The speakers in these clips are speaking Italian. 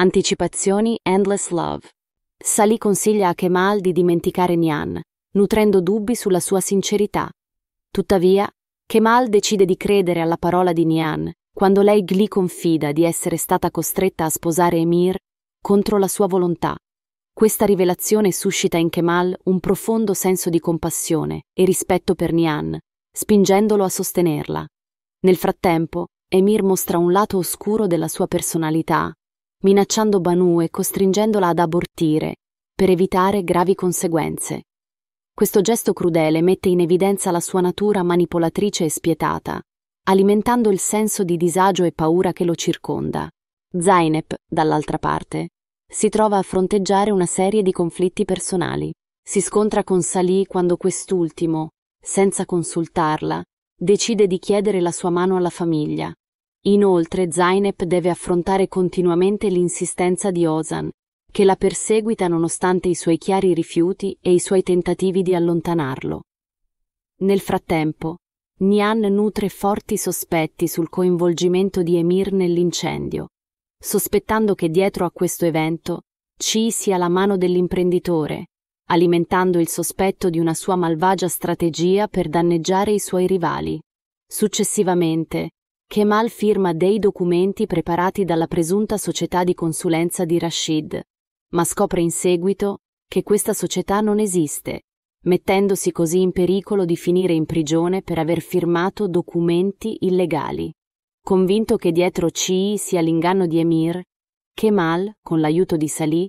Anticipazioni Endless Love. Salì consiglia a Kemal di dimenticare Nian, nutrendo dubbi sulla sua sincerità. Tuttavia, Kemal decide di credere alla parola di Nian quando lei gli confida di essere stata costretta a sposare Emir contro la sua volontà. Questa rivelazione suscita in Kemal un profondo senso di compassione e rispetto per Nian, spingendolo a sostenerla. Nel frattempo, Emir mostra un lato oscuro della sua personalità minacciando Banu e costringendola ad abortire per evitare gravi conseguenze. Questo gesto crudele mette in evidenza la sua natura manipolatrice e spietata, alimentando il senso di disagio e paura che lo circonda. Zainep, dall'altra parte, si trova a fronteggiare una serie di conflitti personali. Si scontra con Salì quando quest'ultimo, senza consultarla, decide di chiedere la sua mano alla famiglia, Inoltre Zainep deve affrontare continuamente l'insistenza di Ozan, che la perseguita nonostante i suoi chiari rifiuti e i suoi tentativi di allontanarlo. Nel frattempo, Nian nutre forti sospetti sul coinvolgimento di Emir nell'incendio, sospettando che dietro a questo evento ci sia la mano dell'imprenditore, alimentando il sospetto di una sua malvagia strategia per danneggiare i suoi rivali. Successivamente, Kemal firma dei documenti preparati dalla presunta società di consulenza di Rashid, ma scopre in seguito che questa società non esiste, mettendosi così in pericolo di finire in prigione per aver firmato documenti illegali. Convinto che dietro CI sia l'inganno di Emir, Kemal, con l'aiuto di Salih,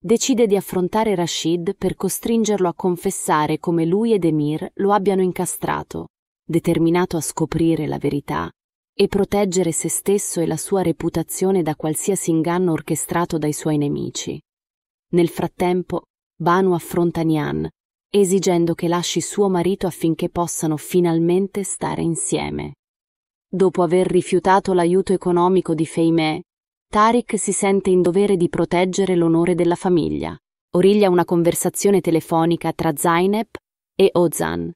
decide di affrontare Rashid per costringerlo a confessare come lui ed Emir lo abbiano incastrato. Determinato a scoprire la verità, e proteggere se stesso e la sua reputazione da qualsiasi inganno orchestrato dai suoi nemici. Nel frattempo, Banu affronta Nian, esigendo che lasci suo marito affinché possano finalmente stare insieme. Dopo aver rifiutato l'aiuto economico di Feime, Tariq si sente in dovere di proteggere l'onore della famiglia. Origlia una conversazione telefonica tra Zainab e Ozan,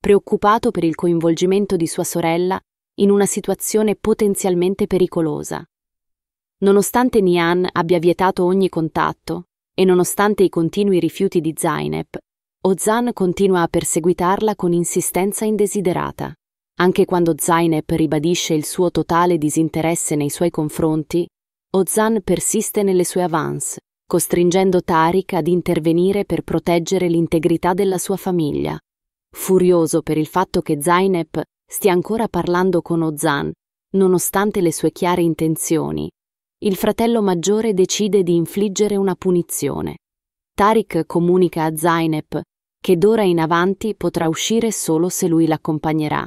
preoccupato per il coinvolgimento di sua sorella in una situazione potenzialmente pericolosa. Nonostante Nian abbia vietato ogni contatto e nonostante i continui rifiuti di Zainep, Ozan continua a perseguitarla con insistenza indesiderata. Anche quando Zainep ribadisce il suo totale disinteresse nei suoi confronti, Ozan persiste nelle sue avance, costringendo Tariq ad intervenire per proteggere l'integrità della sua famiglia. Furioso per il fatto che Zainep stia ancora parlando con Ozan, nonostante le sue chiare intenzioni, il fratello maggiore decide di infliggere una punizione. Tariq comunica a Zainep che d'ora in avanti potrà uscire solo se lui l'accompagnerà,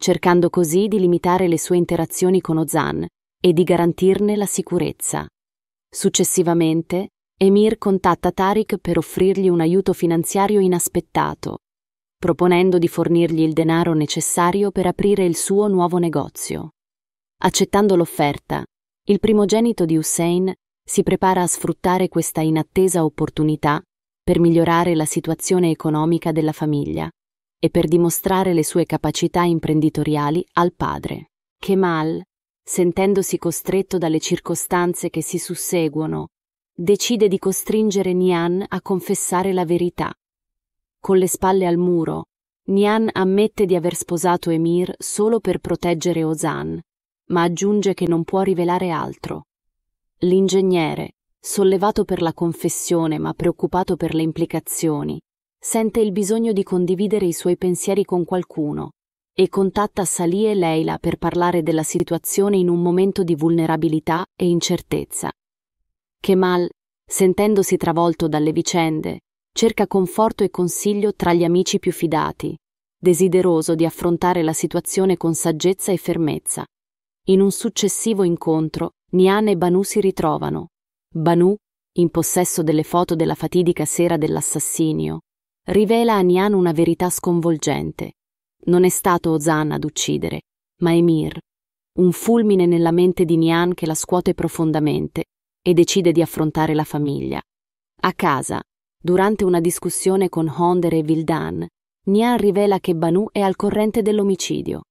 cercando così di limitare le sue interazioni con Ozan e di garantirne la sicurezza. Successivamente, Emir contatta Tariq per offrirgli un aiuto finanziario inaspettato, proponendo di fornirgli il denaro necessario per aprire il suo nuovo negozio. Accettando l'offerta, il primogenito di Hussein si prepara a sfruttare questa inattesa opportunità per migliorare la situazione economica della famiglia e per dimostrare le sue capacità imprenditoriali al padre. Kemal, sentendosi costretto dalle circostanze che si susseguono, decide di costringere Nian a confessare la verità con le spalle al muro, Nian ammette di aver sposato Emir solo per proteggere Ozan, ma aggiunge che non può rivelare altro. L'ingegnere, sollevato per la confessione ma preoccupato per le implicazioni, sente il bisogno di condividere i suoi pensieri con qualcuno e contatta Salì e Leila per parlare della situazione in un momento di vulnerabilità e incertezza. Kemal, sentendosi travolto dalle vicende, cerca conforto e consiglio tra gli amici più fidati, desideroso di affrontare la situazione con saggezza e fermezza. In un successivo incontro, Nian e Banu si ritrovano. Banu, in possesso delle foto della fatidica sera dell'assassinio, rivela a Nian una verità sconvolgente. Non è stato Ozan ad uccidere, ma Emir, un fulmine nella mente di Nian che la scuote profondamente e decide di affrontare la famiglia. A casa, Durante una discussione con Honder e Vildan, Nian rivela che Banu è al corrente dell'omicidio.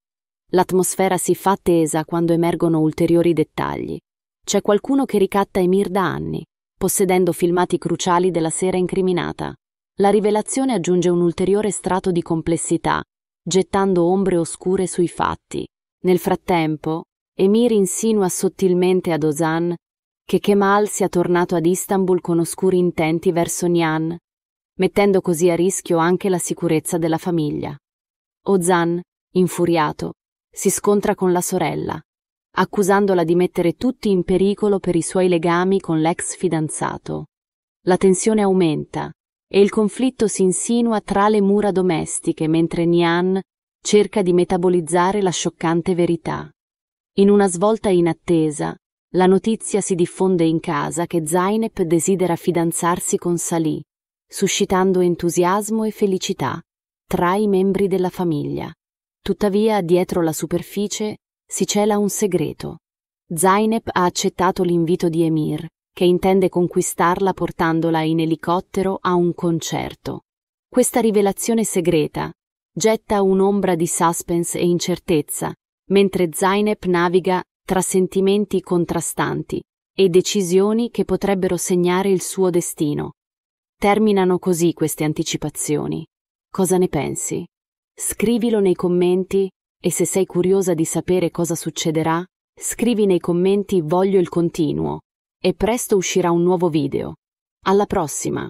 L'atmosfera si fa tesa quando emergono ulteriori dettagli. C'è qualcuno che ricatta Emir da anni, possedendo filmati cruciali della sera incriminata. La rivelazione aggiunge un ulteriore strato di complessità, gettando ombre oscure sui fatti. Nel frattempo, Emir insinua sottilmente ad Ozan che Kemal sia tornato ad Istanbul con oscuri intenti verso Nian, mettendo così a rischio anche la sicurezza della famiglia. Ozan, infuriato, si scontra con la sorella, accusandola di mettere tutti in pericolo per i suoi legami con l'ex fidanzato. La tensione aumenta e il conflitto si insinua tra le mura domestiche mentre Nian cerca di metabolizzare la scioccante verità. In una svolta inattesa, la notizia si diffonde in casa che Zainep desidera fidanzarsi con Salì, suscitando entusiasmo e felicità tra i membri della famiglia. Tuttavia, dietro la superficie si cela un segreto. Zainep ha accettato l'invito di Emir, che intende conquistarla portandola in elicottero a un concerto. Questa rivelazione segreta getta un'ombra di suspense e incertezza, mentre Zainep naviga tra sentimenti contrastanti e decisioni che potrebbero segnare il suo destino. Terminano così queste anticipazioni. Cosa ne pensi? Scrivilo nei commenti e se sei curiosa di sapere cosa succederà, scrivi nei commenti voglio il continuo e presto uscirà un nuovo video. Alla prossima!